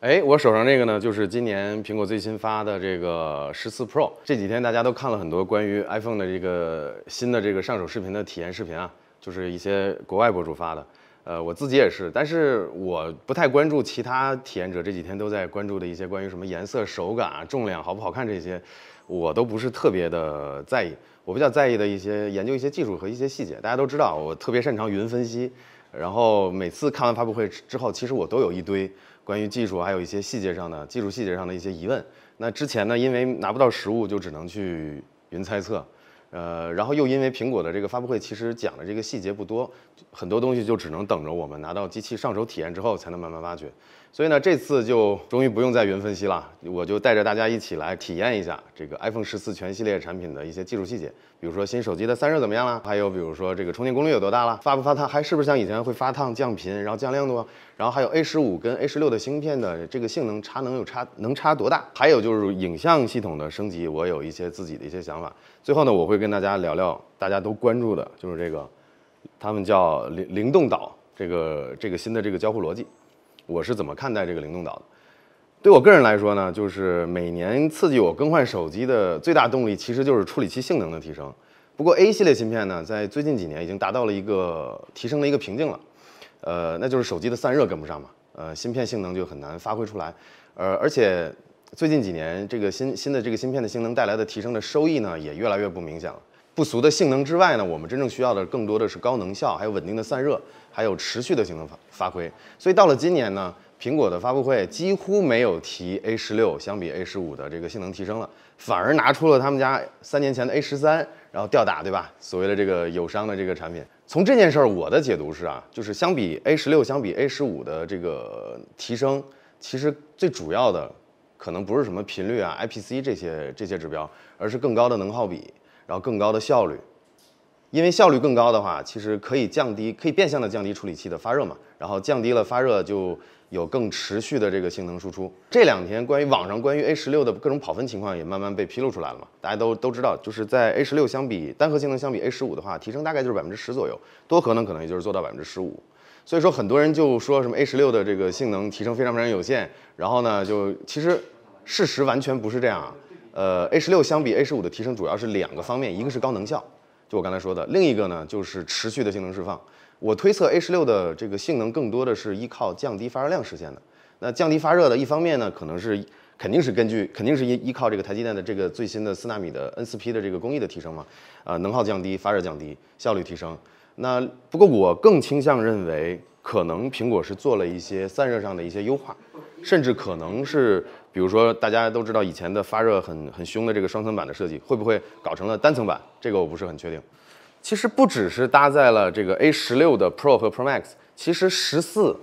哎，我手上这个呢，就是今年苹果最新发的这个十四 Pro。这几天大家都看了很多关于 iPhone 的这个新的这个上手视频的体验视频啊，就是一些国外博主发的。呃，我自己也是，但是我不太关注其他体验者这几天都在关注的一些关于什么颜色、手感啊、重量好不好看这些，我都不是特别的在意。我比较在意的一些研究一些技术和一些细节。大家都知道我特别擅长云分析，然后每次看完发布会之后，其实我都有一堆。关于技术还有一些细节上的技术细节上的一些疑问，那之前呢，因为拿不到实物，就只能去云猜测，呃，然后又因为苹果的这个发布会其实讲的这个细节不多，很多东西就只能等着我们拿到机器上手体验之后才能慢慢挖掘。所以呢，这次就终于不用再云分析了，我就带着大家一起来体验一下这个 iPhone 十四全系列产品的一些技术细节，比如说新手机的散热怎么样了，还有比如说这个充电功率有多大了，发不发烫，还是不是像以前会发烫降频，然后降亮度，然后还有 A 十五跟 A 十六的芯片的这个性能差能有差能差多大？还有就是影像系统的升级，我有一些自己的一些想法。最后呢，我会跟大家聊聊大家都关注的，就是这个，他们叫灵灵动岛，这个这个新的这个交互逻辑。我是怎么看待这个灵动岛的？对我个人来说呢，就是每年刺激我更换手机的最大动力，其实就是处理器性能的提升。不过 A 系列芯片呢，在最近几年已经达到了一个提升的一个瓶颈了，呃，那就是手机的散热跟不上嘛，呃，芯片性能就很难发挥出来，呃，而且最近几年这个新新的这个芯片的性能带来的提升的收益呢，也越来越不明显了。不俗的性能之外呢，我们真正需要的更多的是高能效，还有稳定的散热，还有持续的性能发发挥。所以到了今年呢，苹果的发布会几乎没有提 A 十六相比 A 十五的这个性能提升了，反而拿出了他们家三年前的 A 十三，然后吊打，对吧？所谓的这个友商的这个产品。从这件事儿，我的解读是啊，就是相比 A 十六相比 A 十五的这个提升，其实最主要的可能不是什么频率啊、IPC 这些这些指标，而是更高的能耗比。然后更高的效率，因为效率更高的话，其实可以降低，可以变相的降低处理器的发热嘛。然后降低了发热，就有更持续的这个性能输出。这两天关于网上关于 A 十六的各种跑分情况也慢慢被披露出来了嘛。大家都都知道，就是在 A 十六相比单核性能相比 A 十五的话，提升大概就是百分之十左右，多核呢可能也就是做到百分之十五。所以说很多人就说什么 A 十六的这个性能提升非常非常有限。然后呢，就其实事实完全不是这样。呃，A 十六相比 A 十五的提升主要是两个方面，一个是高能效，就我刚才说的，另一个呢就是持续的性能释放。我推测 A 十六的这个性能更多的是依靠降低发热量实现的。那降低发热的一方面呢，可能是肯定是根据肯定是依依靠这个台积电的这个最新的四纳米的 N 四 P 的这个工艺的提升嘛，呃，能耗降低，发热降低，效率提升。那不过我更倾向认为，可能苹果是做了一些散热上的一些优化，甚至可能是。比如说，大家都知道以前的发热很很凶的这个双层板的设计，会不会搞成了单层板？这个我不是很确定。其实不只是搭载了这个 A 十六的 Pro 和 Pro Max，其实十四。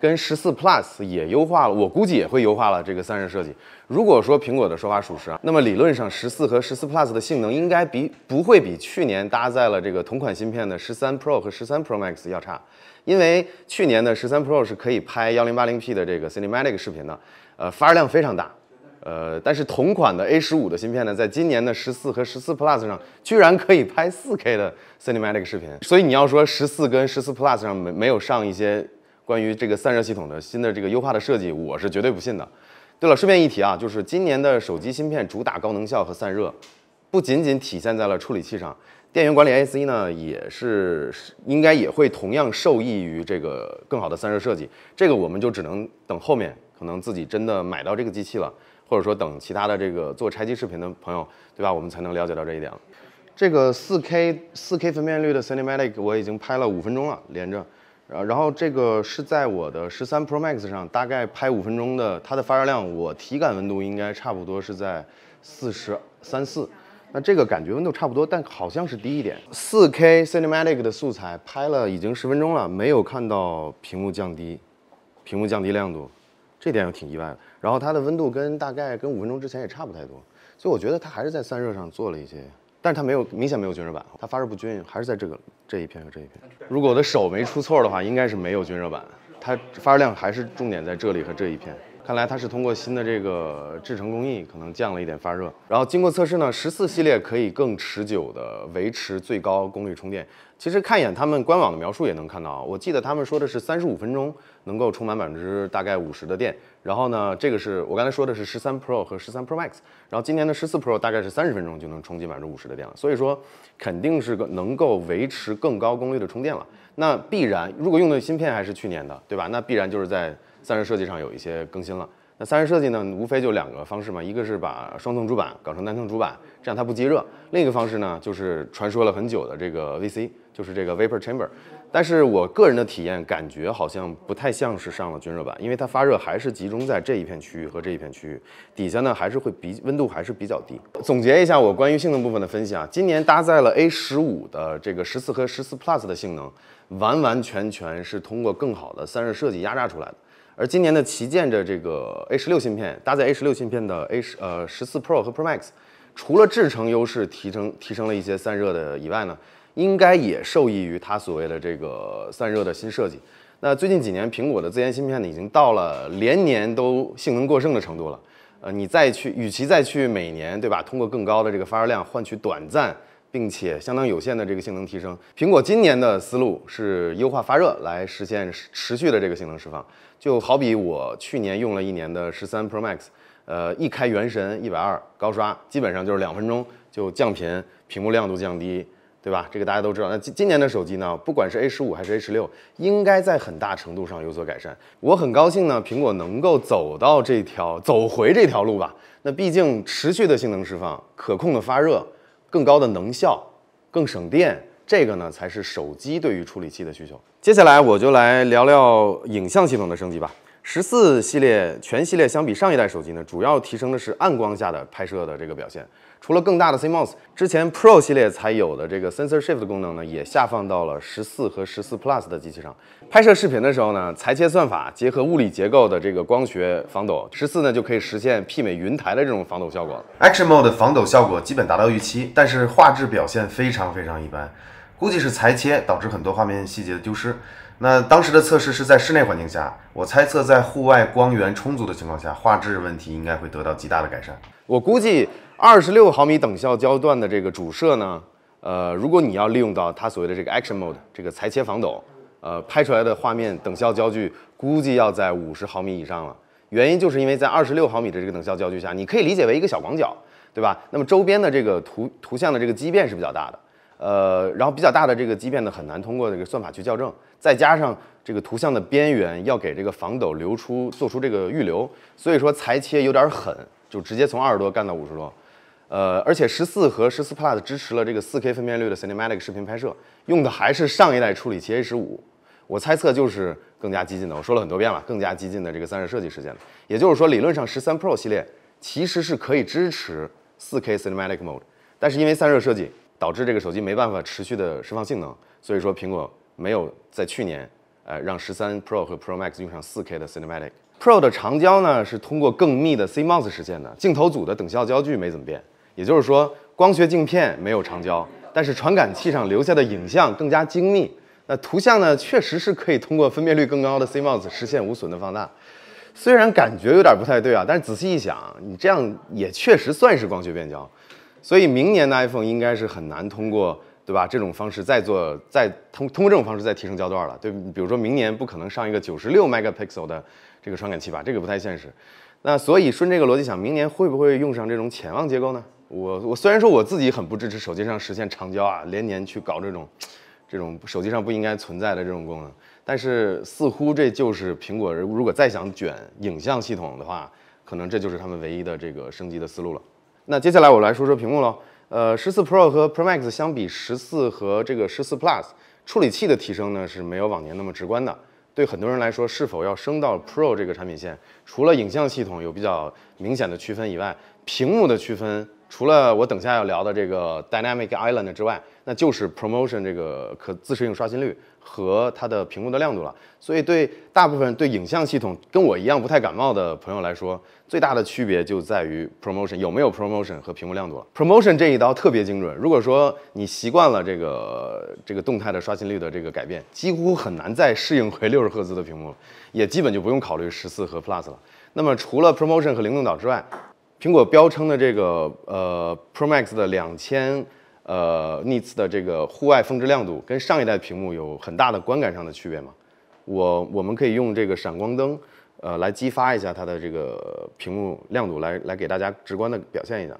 跟十四 Plus 也优化了，我估计也会优化了这个散热设计。如果说苹果的说法属实啊，那么理论上十四和十四 Plus 的性能应该比不会比去年搭载了这个同款芯片的十三 Pro 和十三 Pro Max 要差，因为去年的十三 Pro 是可以拍幺零八零 P 的这个 Cinematic 视频的，呃，发热量非常大，呃，但是同款的 A 十五的芯片呢，在今年的十四和十四 Plus 上居然可以拍四 K 的 Cinematic 视频，所以你要说十四跟十四 Plus 上没没有上一些。关于这个散热系统的新的这个优化的设计，我是绝对不信的。对了，顺便一提啊，就是今年的手机芯片主打高能效和散热，不仅仅体现在了处理器上，电源管理 IC 呢也是应该也会同样受益于这个更好的散热设计。这个我们就只能等后面可能自己真的买到这个机器了，或者说等其他的这个做拆机视频的朋友，对吧？我们才能了解到这一点了。这个四 K 四 K 分辨率的 cinematic 我已经拍了五分钟了，连着。然后这个是在我的十三 Pro Max 上，大概拍五分钟的，它的发热量，我体感温度应该差不多是在四十三四，那这个感觉温度差不多，但好像是低一点。四 K Cinematic 的素材拍了已经十分钟了，没有看到屏幕降低，屏幕降低亮度，这点又挺意外的。然后它的温度跟大概跟五分钟之前也差不太多，所以我觉得它还是在散热上做了一些。但是它没有明显没有均热板，它发热不均，匀，还是在这个这一片和这一片。如果我的手没出错的话，应该是没有均热板，它发热量还是重点在这里和这一片。看来它是通过新的这个制成工艺，可能降了一点发热。然后经过测试呢，十四系列可以更持久的维持最高功率充电。其实看一眼他们官网的描述也能看到啊，我记得他们说的是三十五分钟能够充满百分之大概五十的电。然后呢，这个是我刚才说的是十三 Pro 和十三 Pro Max，然后今年的十四 Pro 大概是三十分钟就能充进百分之五十的电了。所以说肯定是个能够维持更高功率的充电了。那必然如果用的芯片还是去年的，对吧？那必然就是在。散热设计上有一些更新了。那散热设计呢，无非就两个方式嘛，一个是把双层主板搞成单层主板，这样它不积热；另一个方式呢，就是传说了很久的这个 VC，就是这个 Vapor Chamber。但是我个人的体验感觉好像不太像是上了均热板，因为它发热还是集中在这一片区域和这一片区域底下呢，还是会比温度还是比较低。总结一下我关于性能部分的分析啊，今年搭载了 A15 的这个十四和十四 Plus 的性能，完完全全是通过更好的散热设计压榨出来的。而今年的旗舰的这个 A16 芯片，搭载 A16 芯片的 A 十呃十四 Pro 和 Pro Max，除了制程优势提升提升了一些散热的以外呢，应该也受益于它所谓的这个散热的新设计。那最近几年苹果的自研芯片呢，已经到了连年都性能过剩的程度了。呃，你再去与其再去每年对吧，通过更高的这个发热量换取短暂并且相当有限的这个性能提升，苹果今年的思路是优化发热来实现持续的这个性能释放。就好比我去年用了一年的十三 Pro Max，呃，一开元神一百二高刷，基本上就是两分钟就降频，屏幕亮度降低，对吧？这个大家都知道。那今今年的手机呢，不管是 A 十五还是 A 十六，应该在很大程度上有所改善。我很高兴呢，苹果能够走到这条走回这条路吧。那毕竟持续的性能释放，可控的发热，更高的能效，更省电。这个呢才是手机对于处理器的需求。接下来我就来聊聊影像系统的升级吧。十四系列全系列相比上一代手机呢，主要提升的是暗光下的拍摄的这个表现。除了更大的 CMOS，之前 Pro 系列才有的这个 Sensor Shift 功能呢，也下放到了十四和十四 Plus 的机器上。拍摄视频的时候呢，裁切算法结合物理结构的这个光学防抖，十四呢就可以实现媲美云台的这种防抖效果。Action Mode 的防抖效果基本达到预期，但是画质表现非常非常一般。估计是裁切导致很多画面细节的丢失。那当时的测试是在室内环境下，我猜测在户外光源充足的情况下，画质问题应该会得到极大的改善。我估计二十六毫米等效焦段的这个主摄呢，呃，如果你要利用到它所谓的这个 Action Mode 这个裁切防抖，呃，拍出来的画面等效焦距估计要在五十毫米以上了。原因就是因为在二十六毫米的这个等效焦距下，你可以理解为一个小广角，对吧？那么周边的这个图图像的这个畸变是比较大的。呃，然后比较大的这个畸变呢，很难通过这个算法去校正。再加上这个图像的边缘要给这个防抖留出，做出这个预留，所以说裁切有点狠，就直接从二十多干到五十多。呃，而且十四和十四 Plus 支持了这个四 K 分辨率的 Cinematic 视频拍摄，用的还是上一代处理器 A 十五。我猜测就是更加激进的，我说了很多遍了，更加激进的这个散热设计实现了。也就是说，理论上十三 Pro 系列其实是可以支持四 K Cinematic Mode，但是因为散热设计。导致这个手机没办法持续的释放性能，所以说苹果没有在去年，呃，让十三 Pro 和 Pro Max 用上四 K 的 Cinematic Pro 的长焦呢，是通过更密的 C m o s 实现的。镜头组的等效焦距没怎么变，也就是说光学镜片没有长焦，但是传感器上留下的影像更加精密。那图像呢，确实是可以通过分辨率更高的 C m o s 实现无损的放大。虽然感觉有点不太对啊，但是仔细一想，你这样也确实算是光学变焦。所以明年的 iPhone 应该是很难通过，对吧？这种方式再做，再通通过这种方式再提升焦段了。对，比如说明年不可能上一个九十六 megapixel 的这个传感器吧，这个不太现实。那所以顺这个逻辑想，明年会不会用上这种潜望结构呢？我我虽然说我自己很不支持手机上实现长焦啊，连年去搞这种，这种手机上不应该存在的这种功能，但是似乎这就是苹果如果再想卷影像系统的话，可能这就是他们唯一的这个升级的思路了。那接下来我来说说屏幕喽。呃，十四 Pro 和 Pro Max 相比，十四和这个十四 Plus 处理器的提升呢是没有往年那么直观的。对很多人来说，是否要升到 Pro 这个产品线，除了影像系统有比较明显的区分以外，屏幕的区分，除了我等下要聊的这个 Dynamic Island 之外，那就是 Promotion 这个可自适应刷新率。和它的屏幕的亮度了，所以对大部分对影像系统跟我一样不太感冒的朋友来说，最大的区别就在于 promotion 有没有 promotion 和屏幕亮度了。promotion 这一刀特别精准。如果说你习惯了这个这个动态的刷新率的这个改变，几乎很难再适应回 六十赫兹的屏幕了，也基本就不用考虑十四和 plus 了。那么除了 promotion 和灵动岛之外，苹果标称的这个呃 pro max 的两千。呃 n i t s 的这个户外峰值亮度跟上一代屏幕有很大的观感上的区别嘛？我我们可以用这个闪光灯，呃，来激发一下它的这个屏幕亮度，来来给大家直观的表现一下。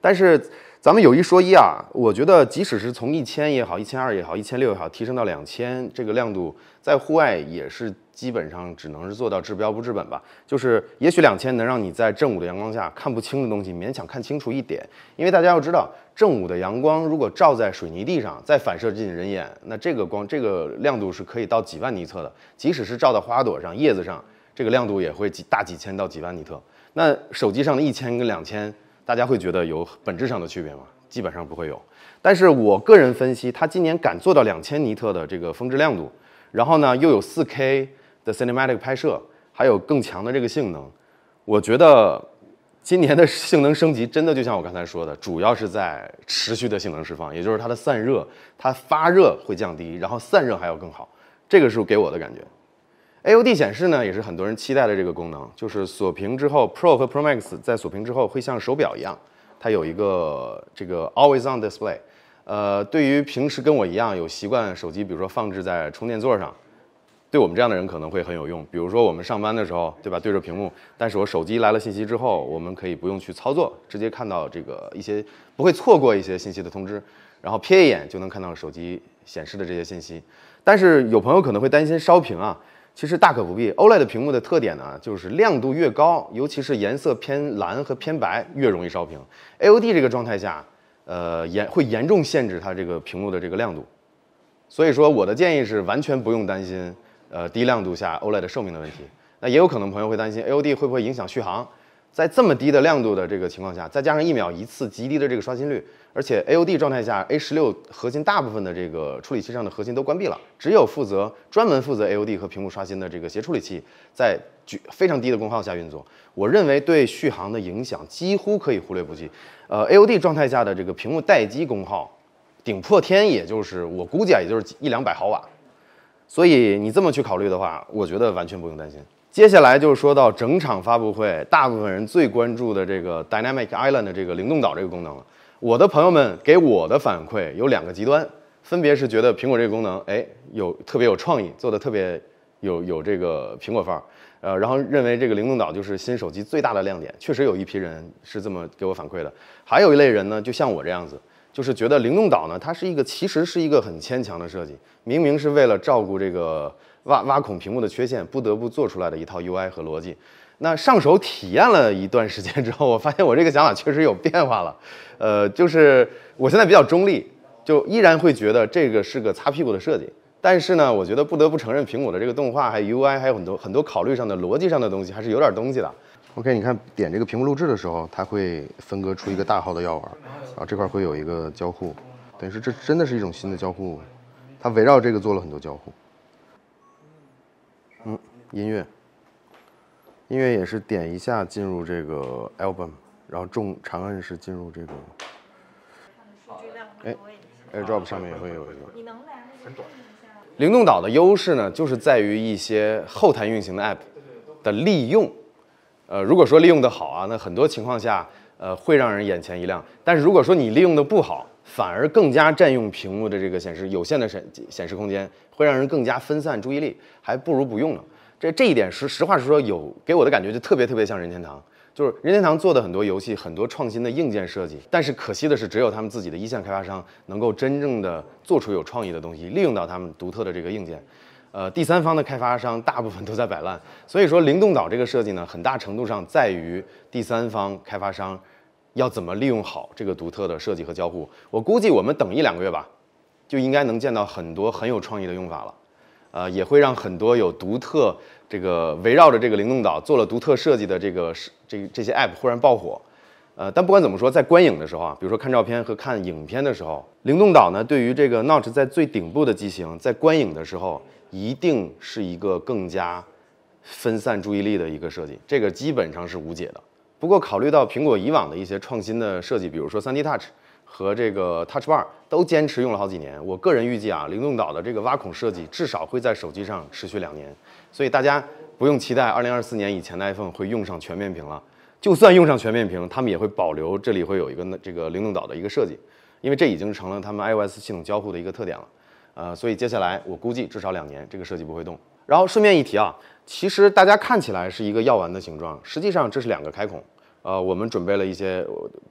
但是。咱们有一说一啊，我觉得即使是从一千也好，一千二也好，一千六也好，提升到两千，这个亮度在户外也是基本上只能是做到治标不治本吧。就是也许两千能让你在正午的阳光下看不清的东西勉强看清楚一点，因为大家要知道，正午的阳光如果照在水泥地上再反射进人眼，那这个光这个亮度是可以到几万尼特的。即使是照到花朵上、叶子上，这个亮度也会几大几千到几万尼特。那手机上的一千跟两千。大家会觉得有本质上的区别吗？基本上不会有。但是我个人分析，它今年敢做到两千尼特的这个峰值亮度，然后呢又有四 K 的 cinematic 拍摄，还有更强的这个性能，我觉得今年的性能升级真的就像我刚才说的，主要是在持续的性能释放，也就是它的散热，它发热会降低，然后散热还要更好，这个是给我的感觉。AOD 显示呢，也是很多人期待的这个功能，就是锁屏之后，Pro 和 Pro Max 在锁屏之后会像手表一样，它有一个这个 Always On Display。呃，对于平时跟我一样有习惯手机，比如说放置在充电座上，对我们这样的人可能会很有用。比如说我们上班的时候，对吧？对着屏幕，但是我手机来了信息之后，我们可以不用去操作，直接看到这个一些不会错过一些信息的通知，然后瞥一眼就能看到手机显示的这些信息。但是有朋友可能会担心烧屏啊。其实大可不必。OLED 屏幕的特点呢，就是亮度越高，尤其是颜色偏蓝和偏白，越容易烧屏。AOD 这个状态下，呃，严会严重限制它这个屏幕的这个亮度。所以说，我的建议是完全不用担心，呃，低亮度下 OLED 寿命的问题。那也有可能朋友会担心 AOD 会不会影响续航。在这么低的亮度的这个情况下，再加上一秒一次极低的这个刷新率，而且 AOD 状态下 A 十六核心大部分的这个处理器上的核心都关闭了，只有负责专门负责 AOD 和屏幕刷新的这个协处理器在举非常低的功耗下运作。我认为对续航的影响几乎可以忽略不计。呃，AOD 状态下的这个屏幕待机功耗顶破天，也就是我估计啊，也就是一两百毫瓦。所以你这么去考虑的话，我觉得完全不用担心。接下来就说到整场发布会，大部分人最关注的这个 Dynamic Island 的这个灵动岛这个功能了。我的朋友们给我的反馈有两个极端，分别是觉得苹果这个功能，哎，有特别有创意，做的特别有有这个苹果范儿，呃，然后认为这个灵动岛就是新手机最大的亮点。确实有一批人是这么给我反馈的。还有一类人呢，就像我这样子，就是觉得灵动岛呢，它是一个其实是一个很牵强的设计，明明是为了照顾这个。挖挖孔屏幕的缺陷，不得不做出来的一套 UI 和逻辑。那上手体验了一段时间之后，我发现我这个想法确实有变化了。呃，就是我现在比较中立，就依然会觉得这个是个擦屁股的设计。但是呢，我觉得不得不承认，苹果的这个动画还有 UI 还有很多很多考虑上的逻辑上的东西，还是有点东西的。OK，你看点这个屏幕录制的时候，它会分割出一个大号的药丸，然后这块会有一个交互，等于是这真的是一种新的交互，它围绕这个做了很多交互。音乐，音乐也是点一下进入这个 album，然后重长按是进入这个。哎，AirDrop 上面也会有一个。很短。灵动岛的优势呢，就是在于一些后台运行的 app 的利用。呃，如果说利用的好啊，那很多情况下，呃，会让人眼前一亮。但是如果说你利用的不好，反而更加占用屏幕的这个显示有限的显显示空间，会让人更加分散注意力，还不如不用呢。这这一点实实话实说，有给我的感觉就特别特别像任天堂，就是任天堂做的很多游戏，很多创新的硬件设计。但是可惜的是，只有他们自己的一线开发商能够真正的做出有创意的东西，利用到他们独特的这个硬件。呃，第三方的开发商大部分都在摆烂。所以说，灵动岛这个设计呢，很大程度上在于第三方开发商要怎么利用好这个独特的设计和交互。我估计我们等一两个月吧，就应该能见到很多很有创意的用法了。呃，也会让很多有独特这个围绕着这个灵动岛做了独特设计的这个这这些 App 忽然爆火。呃，但不管怎么说，在观影的时候啊，比如说看照片和看影片的时候，灵动岛呢，对于这个 Note 在最顶部的机型，在观影的时候，一定是一个更加分散注意力的一个设计。这个基本上是无解的。不过考虑到苹果以往的一些创新的设计，比如说三 D Touch。和这个 Touch Bar 都坚持用了好几年，我个人预计啊，灵动岛的这个挖孔设计至少会在手机上持续两年，所以大家不用期待2024年以前的 iPhone 会用上全面屏了。就算用上全面屏，他们也会保留这里会有一个这个灵动岛的一个设计，因为这已经成了他们 iOS 系统交互的一个特点了。呃，所以接下来我估计至少两年这个设计不会动。然后顺便一提啊，其实大家看起来是一个药丸的形状，实际上这是两个开孔。呃，我们准备了一些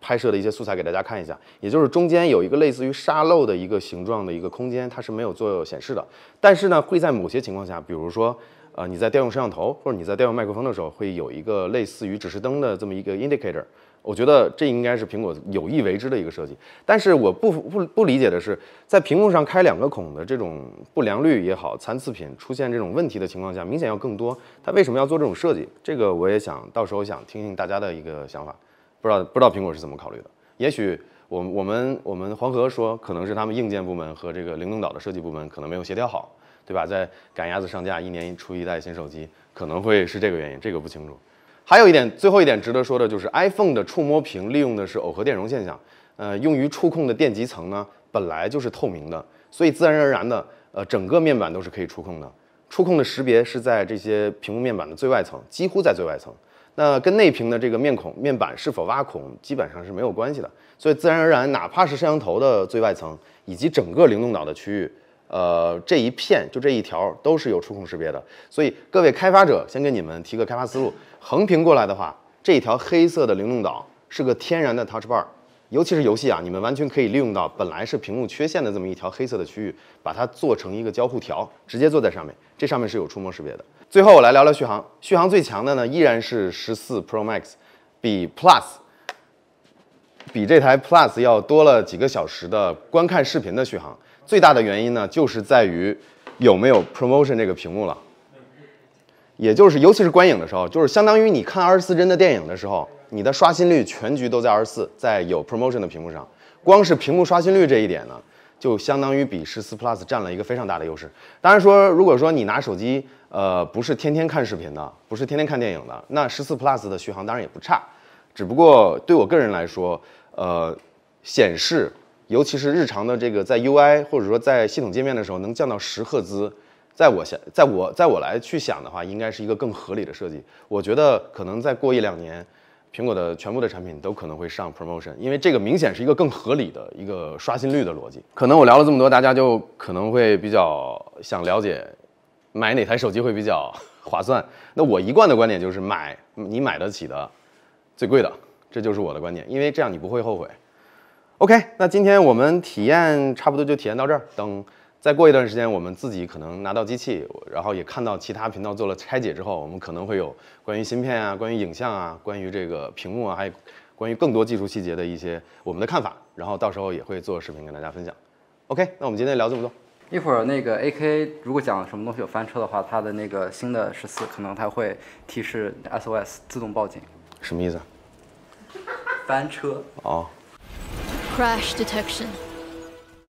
拍摄的一些素材给大家看一下，也就是中间有一个类似于沙漏的一个形状的一个空间，它是没有做显示的。但是呢，会在某些情况下，比如说，呃，你在调用摄像头或者你在调用麦克风的时候，会有一个类似于指示灯的这么一个 indicator。我觉得这应该是苹果有意为之的一个设计，但是我不不不理解的是，在屏幕上开两个孔的这种不良率也好，残次品出现这种问题的情况下，明显要更多，它为什么要做这种设计？这个我也想到时候想听听大家的一个想法，不知道不知道苹果是怎么考虑的？也许我我们我们黄河说，可能是他们硬件部门和这个灵动岛的设计部门可能没有协调好，对吧？在赶鸭子上架，一年出一代新手机，可能会是这个原因，这个不清楚。还有一点，最后一点值得说的就是 iPhone 的触摸屏利用的是耦合电容现象，呃，用于触控的电极层呢，本来就是透明的，所以自然而然的，呃，整个面板都是可以触控的。触控的识别是在这些屏幕面板的最外层，几乎在最外层。那跟内屏的这个面孔面板是否挖孔，基本上是没有关系的。所以自然而然，哪怕是摄像头的最外层，以及整个灵动岛的区域。呃，这一片就这一条都是有触控识别的，所以各位开发者先给你们提个开发思路，横屏过来的话，这一条黑色的灵动岛是个天然的 touch bar，尤其是游戏啊，你们完全可以利用到本来是屏幕缺陷的这么一条黑色的区域，把它做成一个交互条，直接坐在上面，这上面是有触摸识别的。最后我来聊聊续航，续航最强的呢依然是十四 Pro Max，比 Plus 比这台 Plus 要多了几个小时的观看视频的续航。最大的原因呢，就是在于有没有 promotion 这个屏幕了，也就是尤其是观影的时候，就是相当于你看二十四帧的电影的时候，你的刷新率全局都在二十四，在有 promotion 的屏幕上，光是屏幕刷新率这一点呢，就相当于比十四 plus 占了一个非常大的优势。当然说，如果说你拿手机，呃，不是天天看视频的，不是天天看电影的，那十四 plus 的续航当然也不差，只不过对我个人来说，呃，显示。尤其是日常的这个在 UI 或者说在系统界面的时候，能降到十赫兹，在我想，在我在我来去想的话，应该是一个更合理的设计。我觉得可能再过一两年，苹果的全部的产品都可能会上 promotion，因为这个明显是一个更合理的一个刷新率的逻辑。可能我聊了这么多，大家就可能会比较想了解，买哪台手机会比较划算？那我一贯的观点就是买你买得起的，最贵的，这就是我的观点，因为这样你不会后悔。OK，那今天我们体验差不多就体验到这儿。等再过一段时间，我们自己可能拿到机器，然后也看到其他频道做了拆解之后，我们可能会有关于芯片啊、关于影像啊、关于这个屏幕啊，还有关于更多技术细节的一些我们的看法。然后到时候也会做视频跟大家分享。OK，那我们今天聊这么多。一会儿那个 AK 如果讲什么东西有翻车的话，它的那个新的十四可能它会提示 SOS 自动报警，什么意思？翻车哦。Crash detection.